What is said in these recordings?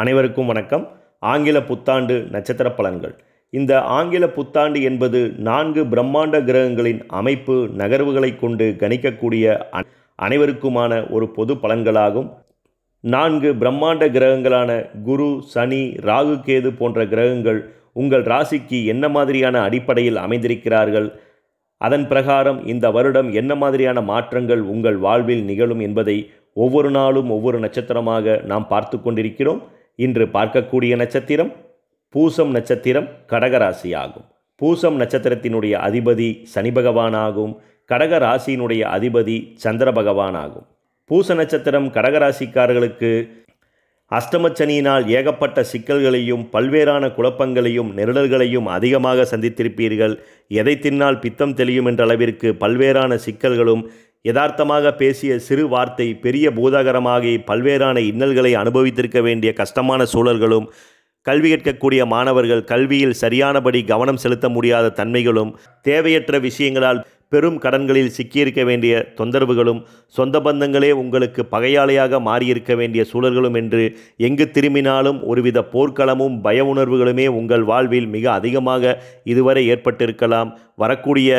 அனைவருக்கும் வணக்கம் ஆங்கில புத்தாண்டு நட்சத்திர பலன்கள் இந்த ஆங்கில புத்தாண்டு என்பது நான்கு பிரம்மாண்ட கிரகங்களின் அமைப்பு நகர்வுகளை கொண்டு கணிக்கக்கூடிய அனைவருக்குமான ஒரு பொது பலன்களாகும் நான்கு பிரம்மாண்ட கிரகங்களான குரு சனி ராகு கேது போன்ற கிரகங்கள் உங்கள் ராசிக்கு என்ன மாதிரியான அடிப்படையில் அமைந்திருக்கிறார்கள் அதன் பிரகாரம் இந்த வருடம் என்ன மாதிரியான மாற்றங்கள் உங்கள் வாழ்வில் நிகழும் என்பதை ஒவ்வொரு நாளும் ஒவ்வொரு நட்சத்திரமாக நாம் பார்த்து கொண்டிருக்கிறோம் இன்று பார்க்கக்கூடிய நட்சத்திரம் பூசம் நட்சத்திரம் கடகராசி ஆகும் பூசம் நட்சத்திரத்தினுடைய அதிபதி சனி பகவானாகும் கடகராசியினுடைய அதிபதி சந்திர பகவானாகும் பூச நட்சத்திரம் கடகராசிக்காரர்களுக்கு அஷ்டமச்சனியினால் ஏகப்பட்ட சிக்கல்களையும் பல்வேறான குழப்பங்களையும் நெருடல்களையும் அதிகமாக சந்தித்திருப்பீர்கள் எதை தின்னால் பித்தம் தெளியும் என்ற அளவிற்கு பல்வேறான சிக்கல்களும் யதார்த்தமாக பேசிய சிறு வார்த்தை பெரிய பூதாகரமாகி பல்வேறான இன்னல்களை அனுபவித்திருக்க வேண்டிய கஷ்டமான சூழல்களும் கல்வி கேட்கக்கூடிய மாணவர்கள் கல்வியில் சரியானபடி கவனம் செலுத்த முடியாத தன்மைகளும் தேவையற்ற விஷயங்களால் பெரும் கடன்களில் சிக்கியிருக்க வேண்டிய தொந்தரவுகளும் சொந்த பந்தங்களே உங்களுக்கு பகையாளியாக மாறியிருக்க வேண்டிய சூழல்களும் என்று எங்கு திரும்பினாலும் ஒருவித போர்க்களமும் பய உணர்வுகளுமே உங்கள் வாழ்வில் மிக அதிகமாக இதுவரை ஏற்பட்டிருக்கலாம் வரக்கூடிய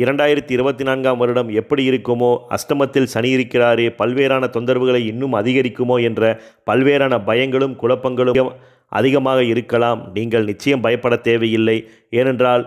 இரண்டாயிரத்தி இருபத்தி நான்காம் வருடம் எப்படி இருக்குமோ அஷ்டமத்தில் சனி இருக்கிறாரே பல்வேறான தொந்தரவுகளை இன்னும் அதிகரிக்குமோ என்ற பல்வேறான பயங்களும் குழப்பங்களும் அதிகமாக இருக்கலாம் நீங்கள் நிச்சயம் பயப்பட தேவையில்லை ஏனென்றால்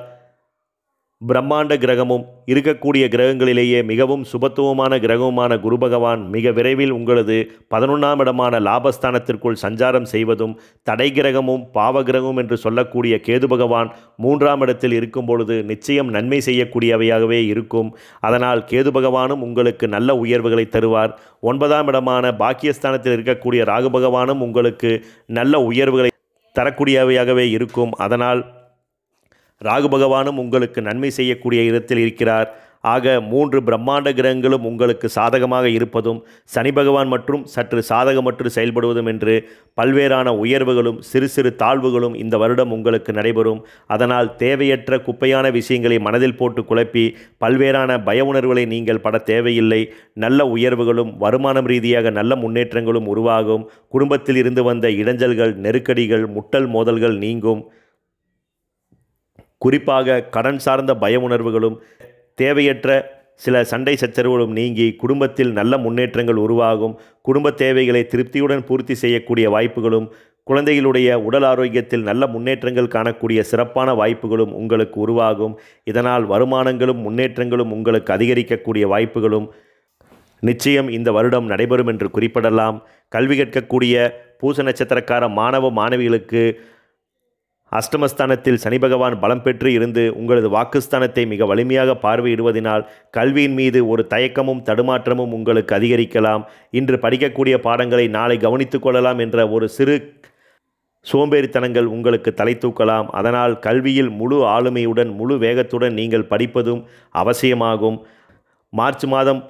பிரம்மாண்ட கிரகமும் இருக்கக்கூடிய கிரகங்களிலேயே மிகவும் சுபத்துவமான கிரகமான குரு பகவான் மிக விரைவில் உங்களது பதினொன்றாம் இடமான லாபஸ்தானத்திற்குள் சஞ்சாரம் செய்வதும் தடை கிரகமும் பாவ கிரகமும் என்று சொல்லக்கூடிய கேது பகவான் மூன்றாம் இடத்தில் இருக்கும் பொழுது நிச்சயம் நன்மை செய்யக்கூடியவையாகவே இருக்கும் அதனால் கேது பகவானும் உங்களுக்கு நல்ல உயர்வுகளை தருவார் ஒன்பதாம் இடமான பாக்கியஸ்தானத்தில் இருக்கக்கூடிய ராகு பகவானும் உங்களுக்கு நல்ல உயர்வுகளை தரக்கூடியவையாகவே இருக்கும் அதனால் ராகு பகவானும் உங்களுக்கு நன்மை செய்யக்கூடிய இடத்தில் இருக்கிறார் ஆக மூன்று பிரம்மாண்ட கிரகங்களும் உங்களுக்கு சாதகமாக இருப்பதும் சனி பகவான் மற்றும் சற்று சாதகமற்று செயல்படுவதும் என்று பல்வேறான உயர்வுகளும் சிறு சிறு தாழ்வுகளும் இந்த வருடம் உங்களுக்கு நடைபெறும் அதனால் தேவையற்ற குப்பையான விஷயங்களை மனதில் போட்டு குழப்பி பல்வேறான பய உணர்வுகளை நீங்கள் பட தேவையில்லை நல்ல உயர்வுகளும் வருமானம் ரீதியாக நல்ல முன்னேற்றங்களும் உருவாகும் குடும்பத்தில் இருந்து வந்த இடைஞ்சல்கள் நெருக்கடிகள் முட்டல் மோதல்கள் நீங்கும் குறிப்பாக கடன் சார்ந்த பய உணர்வுகளும் தேவையற்ற சில சண்டை சச்சரவுகளும் நீங்கி குடும்பத்தில் நல்ல முன்னேற்றங்கள் உருவாகும் குடும்ப தேவைகளை திருப்தியுடன் பூர்த்தி செய்யக்கூடிய வாய்ப்புகளும் குழந்தைகளுடைய உடல் ஆரோக்கியத்தில் நல்ல முன்னேற்றங்கள் காணக்கூடிய சிறப்பான வாய்ப்புகளும் உங்களுக்கு உருவாகும் இதனால் வருமானங்களும் முன்னேற்றங்களும் உங்களுக்கு அதிகரிக்கக்கூடிய வாய்ப்புகளும் நிச்சயம் இந்த வருடம் நடைபெறும் என்று குறிப்பிடலாம் கல்வி கற்கக்கூடிய பூச நட்சத்திரக்கார மாணவ மாணவிகளுக்கு அஷ்டமஸ்தானத்தில் சனி பகவான் பலம் பெற்று இருந்து உங்களது வாக்குஸ்தானத்தை மிக வலிமையாக பார்வையிடுவதனால் கல்வியின் மீது ஒரு தயக்கமும் தடுமாற்றமும் உங்களுக்கு அதிகரிக்கலாம் இன்று படிக்கக்கூடிய பாடங்களை நாளை கவனித்து கொள்ளலாம் என்ற ஒரு சிறு சோம்பேறித்தனங்கள் உங்களுக்கு தலை தூக்கலாம் அதனால் கல்வியில் முழு ஆளுமையுடன் முழு வேகத்துடன் நீங்கள் படிப்பதும் அவசியமாகும் மார்ச் மாதம்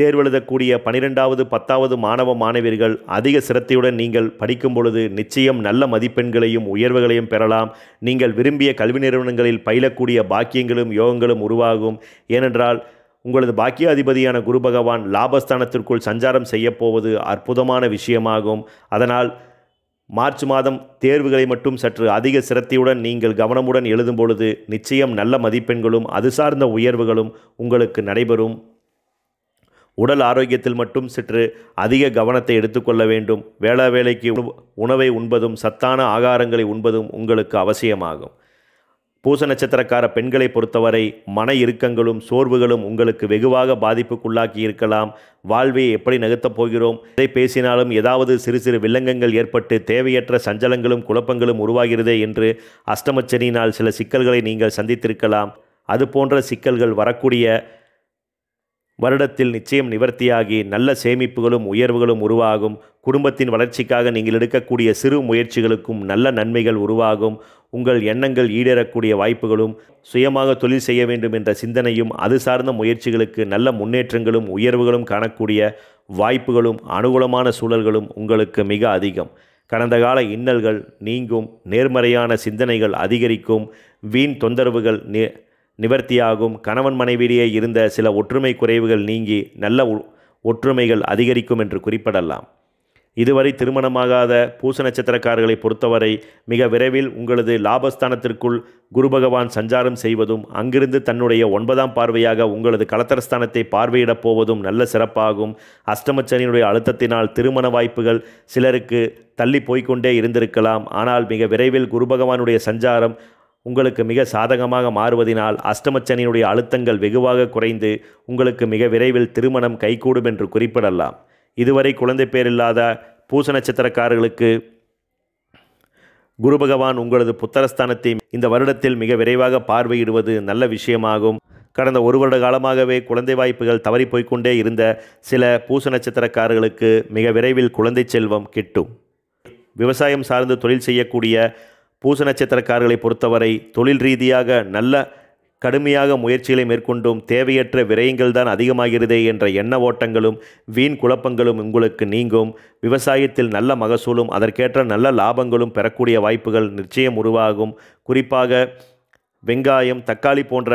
தேர்வெழுதக்கூடிய பனிரெண்டாவது பத்தாவது மாணவ மாணவியர்கள் அதிக சிரத்தையுடன் நீங்கள் படிக்கும் பொழுது நிச்சயம் நல்ல மதிப்பெண்களையும் உயர்வுகளையும் பெறலாம் நீங்கள் விரும்பிய கல்வி நிறுவனங்களில் பயிலக்கூடிய பாக்கியங்களும் யோகங்களும் உருவாகும் ஏனென்றால் உங்களது பாக்கியாதிபதியான குரு பகவான் லாபஸ்தானத்திற்குள் சஞ்சாரம் செய்யப்போவது அற்புதமான விஷயமாகும் அதனால் மார்ச் மாதம் தேர்வுகளை மட்டும் சற்று அதிக சிரத்தையுடன் நீங்கள் கவனமுடன் எழுதும் பொழுது நிச்சயம் நல்ல மதிப்பெண்களும் அது சார்ந்த உயர்வுகளும் உங்களுக்கு நடைபெறும் உடல் ஆரோக்கியத்தில் மட்டும் சிற்று அதிக கவனத்தை எடுத்துக்கொள்ள வேண்டும் வேளா வேலைக்கு உணவை உண்பதும் சத்தான ஆகாரங்களை உண்பதும் உங்களுக்கு அவசியமாகும் பூச நட்சத்திரக்கார பெண்களை பொறுத்தவரை மன இறுக்கங்களும் சோர்வுகளும் உங்களுக்கு வெகுவாக பாதிப்புக்குள்ளாக்கி இருக்கலாம் வாழ்வை எப்படி நகர்த்தப் போகிறோம் இதை பேசினாலும் ஏதாவது சிறு சிறு வில்லங்கங்கள் ஏற்பட்டு தேவையற்ற சஞ்சலங்களும் குழப்பங்களும் உருவாகிறதே என்று அஷ்டமச்சனியினால் சில சிக்கல்களை நீங்கள் சந்தித்திருக்கலாம் அது போன்ற சிக்கல்கள் வரக்கூடிய வருடத்தில் நிச்சயம் நிவர்த்தியாகி நல்ல சேமிப்புகளும் உயர்வுகளும் உருவாகும் குடும்பத்தின் வளர்ச்சிக்காக நீங்கள் எடுக்கக்கூடிய சிறு முயற்சிகளுக்கும் நல்ல நன்மைகள் உருவாகும் உங்கள் எண்ணங்கள் ஈடேறக்கூடிய வாய்ப்புகளும் சுயமாக தொழில் செய்ய வேண்டும் என்ற சிந்தனையும் அது சார்ந்த முயற்சிகளுக்கு நல்ல முன்னேற்றங்களும் உயர்வுகளும் காணக்கூடிய வாய்ப்புகளும் அனுகூலமான சூழல்களும் உங்களுக்கு மிக அதிகம் கடந்த கால இன்னல்கள் நீங்கும் நேர்மறையான சிந்தனைகள் அதிகரிக்கும் வீண் தொந்தரவுகள் நே நிவர்த்தியாகும் கணவன் மனைவியிடையே இருந்த சில ஒற்றுமை குறைவுகள் நீங்கி நல்ல ஒற்றுமைகள் அதிகரிக்கும் என்று குறிப்பிடலாம் இதுவரை திருமணமாகாத பூச நட்சத்திரக்காரர்களை பொறுத்தவரை மிக விரைவில் உங்களது லாபஸ்தானத்திற்குள் குரு பகவான் சஞ்சாரம் செய்வதும் அங்கிருந்து தன்னுடைய ஒன்பதாம் பார்வையாக உங்களது கலத்தரஸ்தானத்தை பார்வையிடப் போவதும் நல்ல சிறப்பாகும் அஷ்டமச்சனியுடைய அழுத்தத்தினால் திருமண வாய்ப்புகள் சிலருக்கு தள்ளி போய்கொண்டே இருந்திருக்கலாம் ஆனால் மிக விரைவில் குரு பகவானுடைய சஞ்சாரம் உங்களுக்கு மிக சாதகமாக மாறுவதினால் அஷ்டமச்சனியினுடைய அழுத்தங்கள் வெகுவாக குறைந்து உங்களுக்கு மிக விரைவில் திருமணம் கைகூடும் என்று குறிப்பிடலாம் இதுவரை குழந்தை பேர் இல்லாத பூச நட்சத்திரக்காரர்களுக்கு குரு பகவான் உங்களது புத்தரஸ்தானத்தை இந்த வருடத்தில் மிக விரைவாக பார்வையிடுவது நல்ல விஷயமாகும் கடந்த ஒரு வருட காலமாகவே குழந்தை வாய்ப்புகள் தவறி போய்கொண்டே இருந்த சில பூச நட்சத்திரக்காரர்களுக்கு மிக விரைவில் குழந்தை செல்வம் கிட்டும் விவசாயம் சார்ந்து தொழில் செய்யக்கூடிய பூச நட்சத்திரக்காரர்களை பொறுத்தவரை தொழில் ரீதியாக நல்ல கடுமையாக முயற்சிகளை மேற்கொண்டும் தேவையற்ற விரயங்கள் தான் அதிகமாகிறதே என்ற எண்ண ஓட்டங்களும் வீண் குழப்பங்களும் உங்களுக்கு நீங்கும் விவசாயத்தில் நல்ல மகசூலும் அதற்கேற்ற நல்ல லாபங்களும் பெறக்கூடிய வாய்ப்புகள் நிச்சயம் உருவாகும் குறிப்பாக வெங்காயம் தக்காளி போன்ற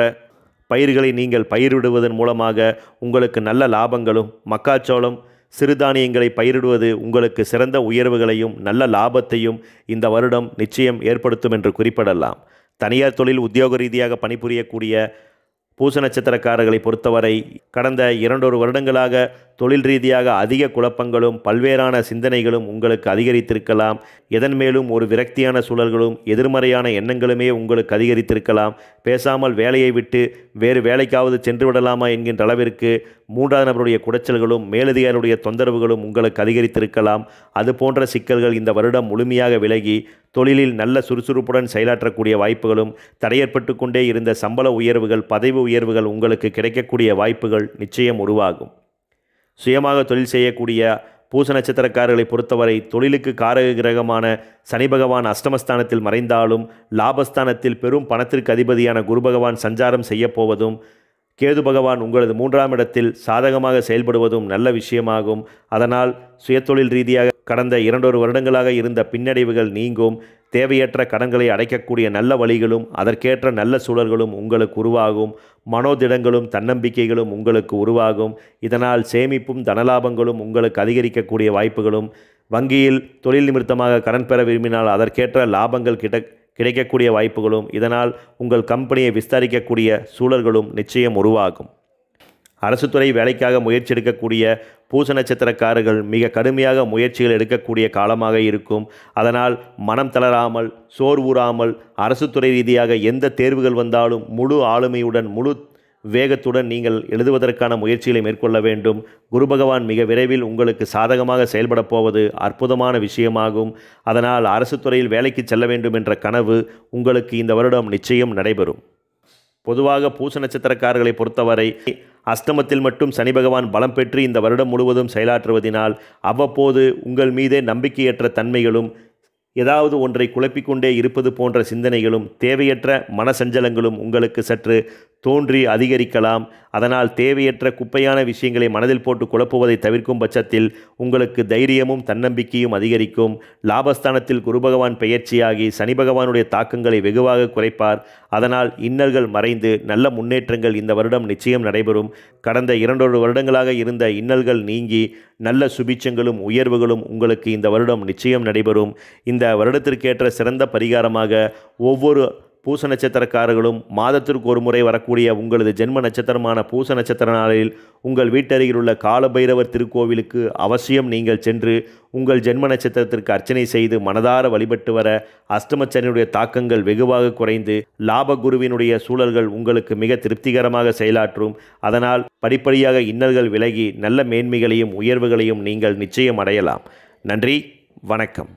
பயிர்களை நீங்கள் பயிரிடுவதன் மூலமாக உங்களுக்கு நல்ல லாபங்களும் மக்காச்சோளம் சிறுதானியங்களை பயிரிடுவது உங்களுக்கு சிறந்த உயர்வுகளையும் நல்ல லாபத்தையும் இந்த வருடம் நிச்சயம் ஏற்படுத்தும் என்று குறிப்பிடலாம் தனியார் தொழில் உத்தியோக ரீதியாக பணிபுரியக்கூடிய பூச நட்சத்திரக்காரர்களை பொறுத்தவரை கடந்த இரண்டொரு வருடங்களாக தொழில் ரீதியாக அதிக குழப்பங்களும் பல்வேறான சிந்தனைகளும் உங்களுக்கு அதிகரித்திருக்கலாம் எதன் மேலும் ஒரு விரக்தியான சூழல்களும் எதிர்மறையான எண்ணங்களுமே உங்களுக்கு அதிகரித்திருக்கலாம் பேசாமல் வேலையை விட்டு வேறு வேலைக்காவது சென்று விடலாமா என்கின்ற அளவிற்கு மூன்றாவது நபருடைய குடைச்சல்களும் மேலதிகாரியுடைய தொந்தரவுகளும் உங்களுக்கு அதிகரித்திருக்கலாம் அது போன்ற சிக்கல்கள் இந்த வருடம் முழுமையாக விலகி தொழிலில் நல்ல சுறுசுறுப்புடன் செயலாற்றக்கூடிய வாய்ப்புகளும் தடையற்பட்டு கொண்டே இருந்த சம்பள உயர்வுகள் பதவி உயர்வுகள் உங்களுக்கு கிடைக்கக்கூடிய வாய்ப்புகள் நிச்சயம் உருவாகும் சுயமாக தொழில் செய்யக்கூடிய பூச நட்சத்திரக்காரர்களை பொறுத்தவரை தொழிலுக்கு காரக கிரகமான சனி பகவான் அஷ்டமஸ்தானத்தில் மறைந்தாலும் லாபஸ்தானத்தில் பெரும் பணத்திற்கு அதிபதியான குரு பகவான் சஞ்சாரம் செய்யப்போவதும் கேது பகவான் உங்களது மூன்றாம் இடத்தில் சாதகமாக செயல்படுவதும் நல்ல விஷயமாகும் அதனால் சுயத்தொழில் ரீதியாக கடந்த இரண்டொரு வருடங்களாக இருந்த பின்னடைவுகள் நீங்கும் தேவையற்ற கடன்களை அடைக்கக்கூடிய நல்ல வழிகளும் அதற்கேற்ற நல்ல சூழல்களும் உங்களுக்கு உருவாகும் மனோதிடங்களும் தன்னம்பிக்கைகளும் உங்களுக்கு உருவாகும் இதனால் சேமிப்பும் தனலாபங்களும் உங்களுக்கு அதிகரிக்கக்கூடிய வாய்ப்புகளும் வங்கியில் தொழில் நிமித்தமாக கடன் பெற விரும்பினால் அதற்கேற்ற லாபங்கள் கிட்ட கிடைக்கக்கூடிய வாய்ப்புகளும் இதனால் உங்கள் கம்பெனியை விஸ்தரிக்கக்கூடிய சூழல்களும் நிச்சயம் உருவாகும் அரசு துறை வேலைக்காக முயற்சி எடுக்கக்கூடிய பூச நட்சத்திரக்காரர்கள் மிக கடுமையாக முயற்சிகள் எடுக்கக்கூடிய காலமாக இருக்கும் அதனால் மனம் தளராமல் சோர்வுறாமல் அரசு துறை ரீதியாக எந்த தேர்வுகள் வந்தாலும் முழு ஆளுமையுடன் முழு வேகத்துடன் நீங்கள் எழுதுவதற்கான முயற்சிகளை மேற்கொள்ள வேண்டும் குரு பகவான் மிக விரைவில் உங்களுக்கு சாதகமாக செயல்பட போவது அற்புதமான விஷயமாகும் அதனால் அரசு துறையில் வேலைக்கு செல்ல வேண்டும் என்ற கனவு உங்களுக்கு இந்த வருடம் நிச்சயம் நடைபெறும் பொதுவாக பூச நட்சத்திரக்காரர்களை பொறுத்தவரை அஸ்தமத்தில் மட்டும் சனி பகவான் பலம் பெற்று இந்த வருடம் முழுவதும் செயலாற்றுவதினால் அவ்வப்போது உங்கள் மீதே நம்பிக்கையற்ற தன்மைகளும் ஏதாவது ஒன்றை குழப்பிக்கொண்டே இருப்பது போன்ற சிந்தனைகளும் தேவையற்ற மனசஞ்சலங்களும் உங்களுக்கு சற்று தோன்றி அதிகரிக்கலாம் அதனால் தேவையற்ற குப்பையான விஷயங்களை மனதில் போட்டு குழப்புவதை தவிர்க்கும் பட்சத்தில் உங்களுக்கு தைரியமும் தன்னம்பிக்கையும் அதிகரிக்கும் லாபஸ்தானத்தில் குரு பகவான் பெயர்ச்சியாகி சனி பகவானுடைய தாக்கங்களை வெகுவாக குறைப்பார் அதனால் இன்னல்கள் மறைந்து நல்ல முன்னேற்றங்கள் இந்த வருடம் நிச்சயம் நடைபெறும் கடந்த இரண்டொரு வருடங்களாக இருந்த இன்னல்கள் நீங்கி நல்ல சுபிச்சங்களும் உயர்வுகளும் உங்களுக்கு இந்த வருடம் நிச்சயம் நடைபெறும் இந்த வருடத்திற்கேற்ற சிறந்த பரிகாரமாக ஒவ்வொரு பூச நட்சத்திரக்காரர்களும் மாதத்திற்கு ஒரு முறை வரக்கூடிய உங்களது ஜென்ம நட்சத்திரமான பூச நட்சத்திர நாளில் உங்கள் வீட்டருகில் உள்ள காலபைரவர் திருக்கோவிலுக்கு அவசியம் நீங்கள் சென்று உங்கள் ஜென்ம நட்சத்திரத்திற்கு அர்ச்சனை செய்து மனதார வழிபட்டு வர அஷ்டமச்சனியுடைய தாக்கங்கள் வெகுவாக குறைந்து லாப குருவினுடைய சூழல்கள் உங்களுக்கு மிக திருப்திகரமாக செயலாற்றும் அதனால் படிப்படியாக இன்னல்கள் விலகி நல்ல மேன்மைகளையும் உயர்வுகளையும் நீங்கள் நிச்சயம் அடையலாம் நன்றி வணக்கம்